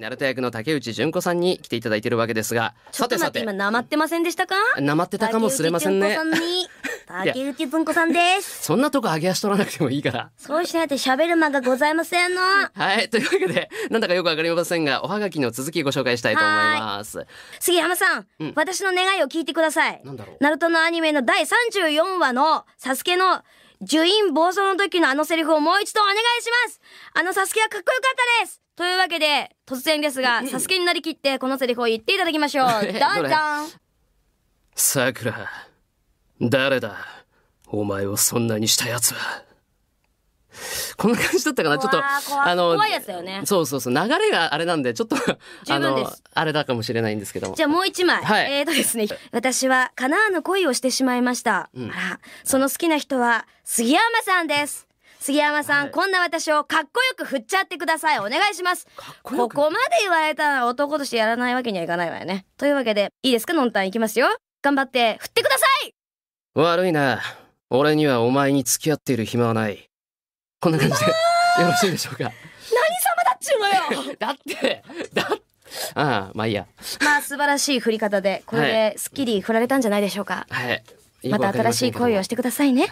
鳴田役の竹内純子さんに来ていただいてるわけですがさてさて今なまってませんでしたかなまってたかもしれませんね竹内純子さんですそんなとこ上げ足取らなくてもいいからそうしないと喋る間がございませんのはいというわけでなんだかよくわかりませんがおはがきの続きご紹介したいと思います杉山さん、うん、私の願いを聞いてくださいなんだろうナルトのアニメの第34話のサスケのジュイン暴走の時のあのセリフをもう一度お願いしますあのサスケはかっこよかったですというわけで、突然ですが、サスケになりきってこのセリフを言っていただきましょう。ダンダン。さくら、誰だお前をそんなにした奴は。こんな感じだったかなちょっと、あの、怖いやつだよね。そうそうそう、流れがあれなんで、ちょっと あの、あれだかもしれないんですけども。じゃあもう一枚。はい、えーとですね、私は、かなわの恋をしてしまいました。うん、あら、その好きな人は、杉山さんです。杉山さん、はい、こんな私をかっこよく振っちゃってくださいお願いしますここまで言われたら男としてやらないわけにはいかないわよねというわけでいいですかのんたんいきますよ頑張って振ってください悪いな俺にはお前に付き合っている暇はないこんな感じでよろしいでしょうか何様だっちゅうのよ だってだってああまあいいやまあ素晴らしい振り方でこれですっきり振られたんじゃないでしょうか、はい、また新しい恋をしてくださいね